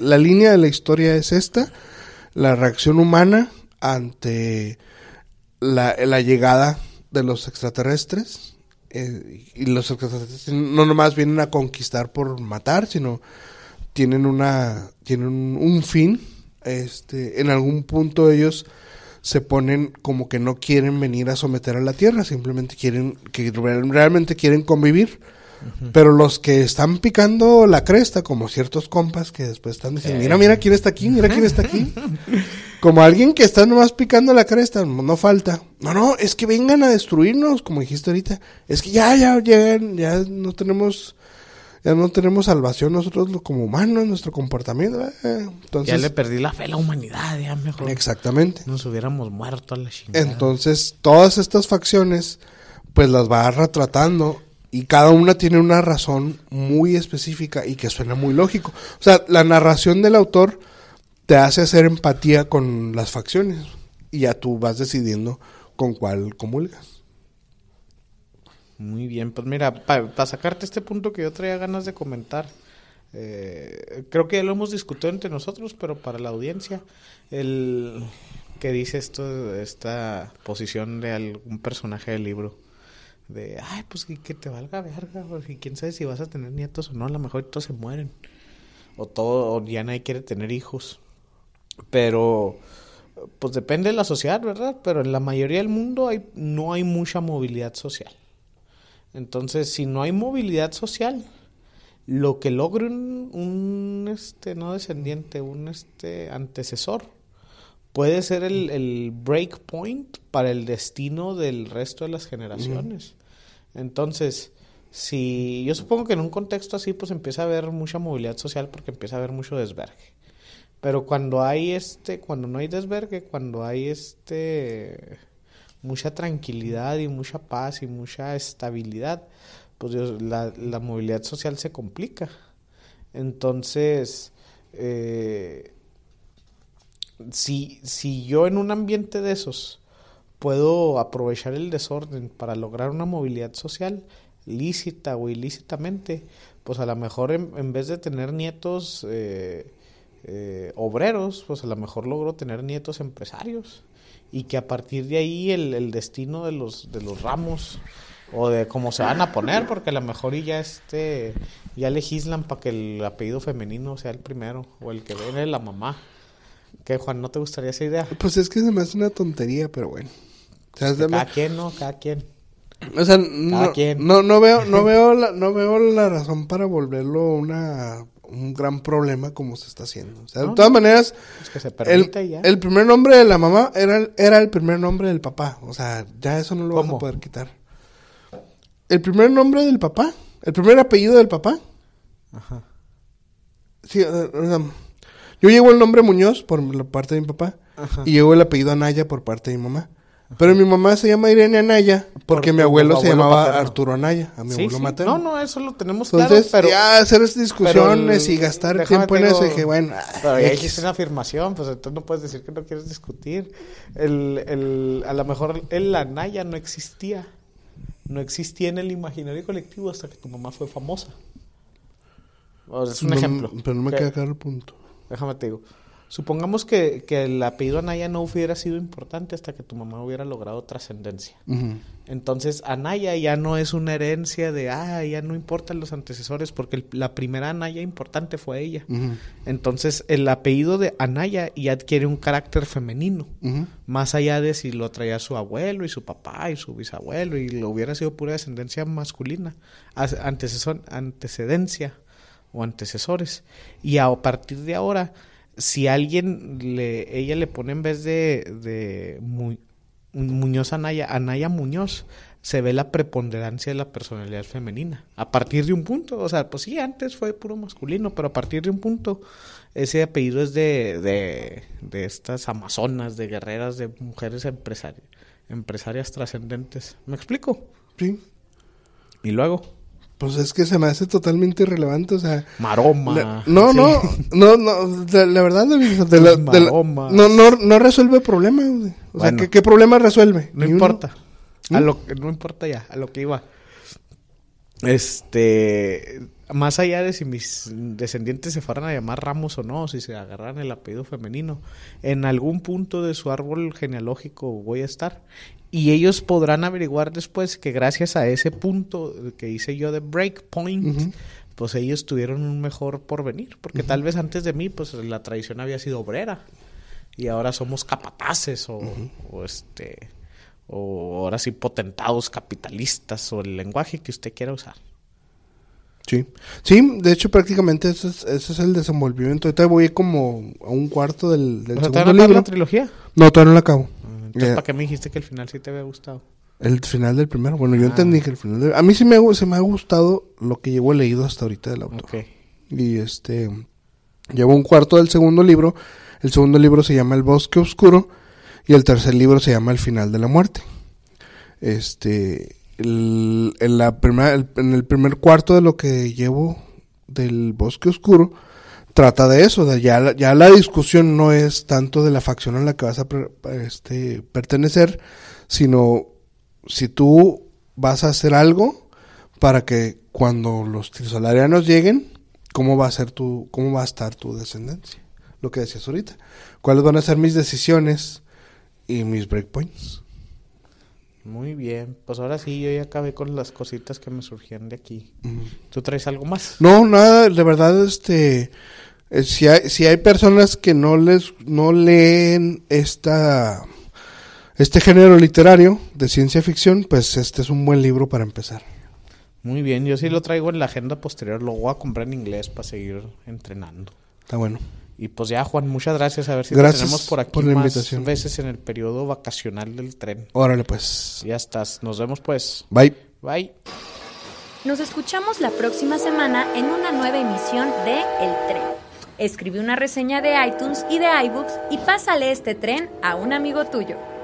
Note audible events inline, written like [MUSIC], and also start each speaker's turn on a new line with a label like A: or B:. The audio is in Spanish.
A: La línea de la historia es esta, la reacción humana ante la, llegada de los extraterrestres. Eh, y los extraterrestres no nomás vienen a conquistar por matar, sino tienen una tienen un fin. Este, en algún punto ellos se ponen como que no quieren venir a someter a la Tierra, simplemente quieren que realmente quieren convivir pero los que están picando la cresta, como ciertos compas que después están diciendo, mira, mira quién está aquí, mira quién está aquí. [LAUGHS] como alguien que está nomás picando la cresta, no falta. No, no, es que vengan a destruirnos, como dijiste ahorita. Es que ya, ya llegan, ya no tenemos ya no tenemos salvación nosotros como humanos, nuestro comportamiento. Eh". entonces, ya le
B: perdí la fe a la humanidad, ya mejor.
A: Exactamente.
B: Nos hubiéramos muerto a la
A: chingada. Entonces, todas estas facciones, pues las va retratando y cada una tiene una razón muy específica y que suena muy lógico. O sea, la narración del autor te hace hacer empatía con las facciones y ya tú vas decidiendo con cuál comulgas.
B: Muy bien, pues mira, para sacarte este punto que yo traía ganas de comentar, eh, creo que ya lo hemos discutido entre nosotros, pero para la audiencia, el que dice esto, esta posición de algún personaje del libro de, ay, pues que te valga verga, porque quién sabe si vas a tener nietos o no, a lo mejor todos se mueren. O todo, ya nadie quiere tener hijos. Pero, pues depende de la sociedad, ¿verdad? Pero en la mayoría del mundo hay, no hay mucha movilidad social. Entonces, si no hay movilidad social, lo que logre un, este, no descendiente, un este antecesor, puede ser el, el break point para el destino del resto de las generaciones. Entonces, si yo supongo que en un contexto así, pues empieza a haber mucha movilidad social porque empieza a haber mucho desvergue. Pero cuando hay este, cuando no hay desvergue, cuando hay este mucha tranquilidad y mucha paz y mucha estabilidad, pues la, la, movilidad social se complica. Entonces, eh, si, si yo en un ambiente de esos puedo aprovechar el desorden para lograr una movilidad social lícita o ilícitamente, pues a lo mejor en, vez de tener nietos eh, eh, obreros, pues a lo mejor logro tener nietos empresarios y que a partir de ahí el, el destino de los, de los ramos o de cómo se van a poner, porque a lo mejor ya este, ya legislan para que el apellido femenino sea el primero o el que viene la mamá. Juan? ¿No te gustaría esa idea?
A: Pues es que se me hace una tontería, pero
B: bueno. cada quien, ¿no? Cada quien. O sea, no, veo, no veo
A: la, no veo la razón para volverlo un gran problema como se está haciendo. O sea, de todas maneras,
B: el,
A: primer nombre de la mamá era, era el primer nombre del papá. O sea, ya eso no lo vamos a poder quitar. El primer nombre del papá, el primer apellido del papá. Ajá. Sí, o sea, yo llevo el nombre Muñoz por la parte de mi papá y llevo el apellido Anaya por parte de mi mamá. Pero mi mamá se llama Irene Anaya porque mi abuelo, se llamaba Arturo Anaya, a mi abuelo sí. No,
B: no, eso lo tenemos claro,
A: pero... ya hacer discusiones y gastar tiempo en eso, dije, bueno... Pero ya una
B: afirmación, pues entonces no puedes decir que no quieres discutir. a lo mejor el Anaya no existía. No existía en el imaginario colectivo hasta que tu mamá fue famosa.
A: es un ejemplo. Pero no me queda claro el punto
B: déjame te digo. Supongamos que, el apellido Anaya no hubiera sido importante hasta que tu mamá hubiera logrado trascendencia. Entonces, Anaya ya no es una herencia de, ah, ya no importan los antecesores, porque la primera Anaya importante fue ella. Entonces, el apellido de Anaya ya adquiere un carácter femenino, más allá de si lo traía su abuelo y su papá y su bisabuelo y lo hubiera sido pura descendencia masculina, antecedencia o antecesores. Y a partir de ahora, si alguien le, ella le pone en vez de, de Muñoz Anaya, Anaya Muñoz, se ve la preponderancia de la personalidad femenina. A partir de un punto, o sea, pues sí, antes fue puro masculino, pero a partir de un punto, ese apellido es de, de, estas amazonas, de guerreras, de mujeres empresarias, empresarias trascendentes. ¿Me explico? Sí. Y luego.
A: Pues es que se me hace totalmente irrelevante, o sea...
B: Maroma.
A: no, no, no, no, la verdad, de, no, no, no resuelve problemas, O sea, ¿qué, problema resuelve? No importa.
B: A ¿Mm? lo, no importa ya, a lo que iba. Este más allá de si mis descendientes se fueran a llamar Ramos o no, si se agarraran el apellido femenino, en algún punto de su árbol genealógico voy a estar. Y ellos podrán averiguar después que gracias a ese punto que hice yo de breakpoint, point, pues ellos tuvieron un mejor porvenir. Porque tal vez antes de mí, pues la tradición había sido obrera. Y ahora somos capataces o este o ahora sí potentados capitalistas o el lenguaje que usted quiera usar.
A: Sí. Sí, de hecho, prácticamente ese es, el desenvolvimiento. Ahorita voy como a un cuarto del, del libro. te segundo la trilogía? No, todavía no la acabo. Ah, eh, ¿para
B: qué me dijiste que el final sí te había gustado?
A: El final del primero. Bueno, yo ah. entendí que el final del... A mí sí me, se me ha gustado lo que llevo leído hasta ahorita del autor. Y este... Llevo un cuarto del segundo libro. El segundo libro se llama El Bosque Oscuro. Y el tercer libro se llama El Final de la Muerte. Este en, el, primer cuarto de lo que llevo del Bosque Oscuro, trata de eso. ya, la discusión no es tanto de la facción a la que vas a este, pertenecer, sino si tú vas a hacer algo para que cuando los trisolarianos lleguen, cómo va a ser tu, cómo va a estar tu descendencia. Lo que decías ahorita. ¿Cuáles van a ser mis decisiones y mis breakpoints?
B: Muy bien, pues ahora sí, yo ya acabé con las cositas que me surgían de aquí. ¿Tú traes algo más?
A: No, nada, de verdad, este, eh, si, hay, si hay personas que no les, no leen esta, este género literario de ciencia ficción, pues este es un buen libro para empezar.
B: Muy bien, yo sí lo traigo en la agenda posterior, lo voy a comprar en inglés para seguir entrenando. Está bueno. Y pues ya, Juan, muchas gracias. A ver si gracias te por aquí más veces en el periodo vacacional del tren. Órale, pues. Ya estás. Nos vemos, pues. Bye. Bye. Nos escuchamos la próxima semana en una nueva emisión de El Tren. Escribe una reseña de iTunes y de iBooks y pásale este tren a un amigo tuyo.